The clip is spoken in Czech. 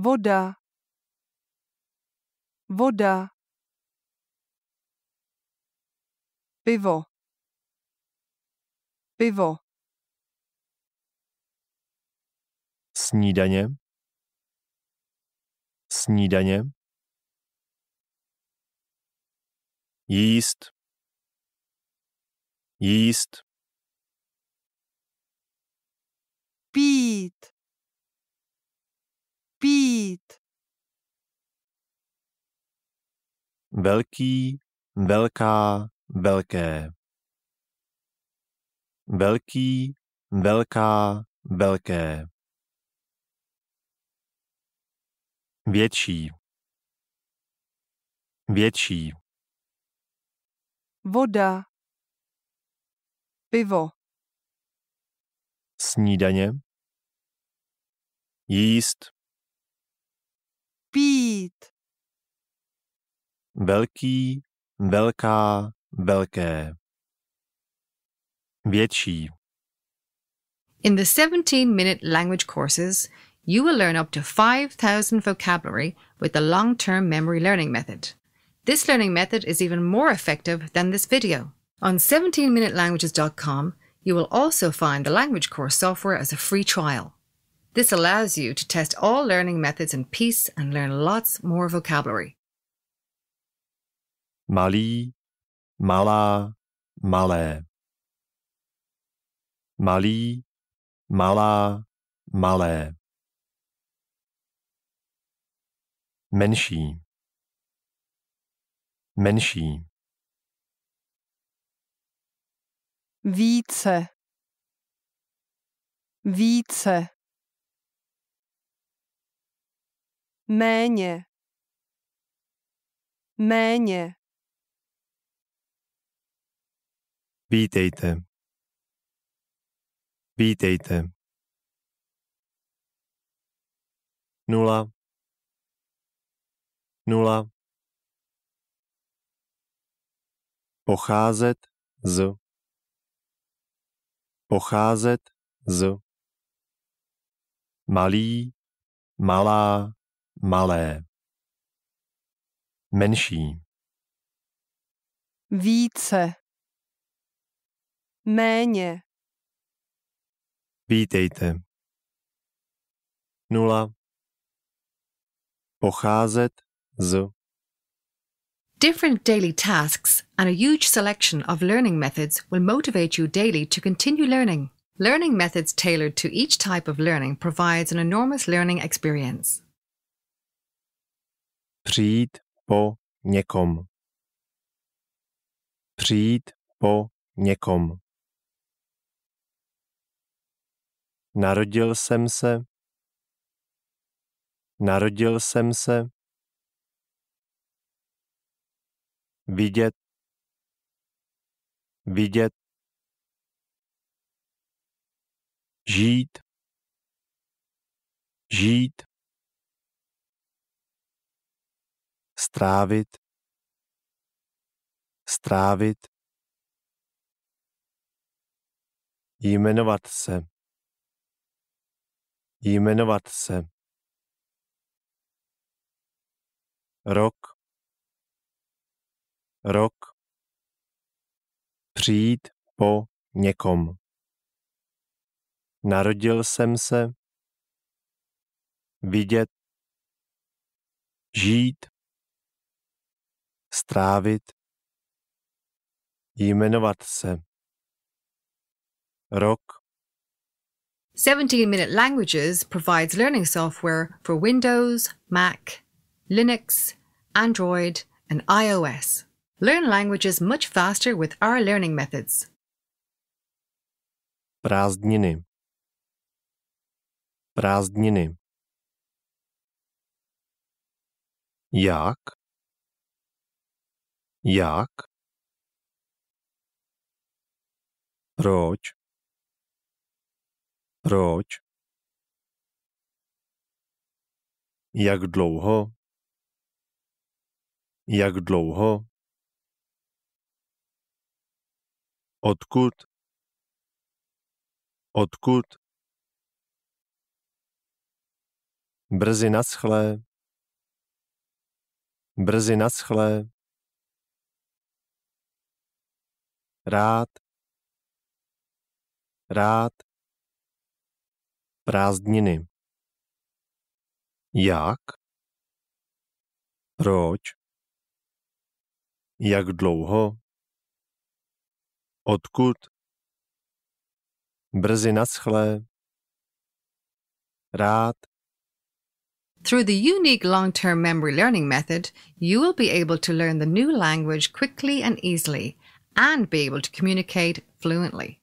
voda, voda, pivo, pivo, snídaně, snídaně, jíst, jíst, pít, velký, velká, velké. Velký, velká, velké. Větší. Větší. Voda. Pivo. Snídaně. Jíst. Pít. Velký, velká, velké. Větší. In the 17 minute language courses, you will learn up to 5,000 vocabulary with the long term memory learning method. This learning method is even more effective than this video. On 17minutelanguages.com, you will also find the language course software as a free trial. This allows you to test all learning methods in peace and learn lots more vocabulary. malý, malá, malé. Malý, malá, malé. Menší. Menší. Více. Více. Méně. Méně. Vítejte. Vítejte. Nula. Nula. Pocházet z. Pocházet z. Malý, malá, malé. Menší. Více méně. Vítejte. Nula. Pocházet z. Different daily tasks and a huge selection of learning methods will motivate you daily to continue learning. Learning methods tailored to each type of learning provides an enormous learning experience. Přijít po někom. Přijít po někom. Narodil jsem se. Narodil jsem se. Vidět. Vidět. Žít. Žít. Strávit. Strávit. Jmenovat se jmenovat se. Rok, rok, přijít po někom. Narodil jsem se, vidět, žít, strávit, jmenovat se. Rok, 17 Minute Languages provides learning software for Windows, Mac, Linux, Android, and iOS. Learn languages much faster with our learning methods. Prázdniny. Prázdniny. Jak? Jak? Proč? Proč? Jak dlouho? Jak dlouho? Odkud? Odkud? Brzy naschlé. Brzy naschlé. Rád. Rád. prázdniny. Jak? Proč? Jak dlouho? Odkud? Brzy naschlé. Rád. Through the unique long term memory learning method, you will be able to learn the new language quickly and easily and be able to communicate fluently.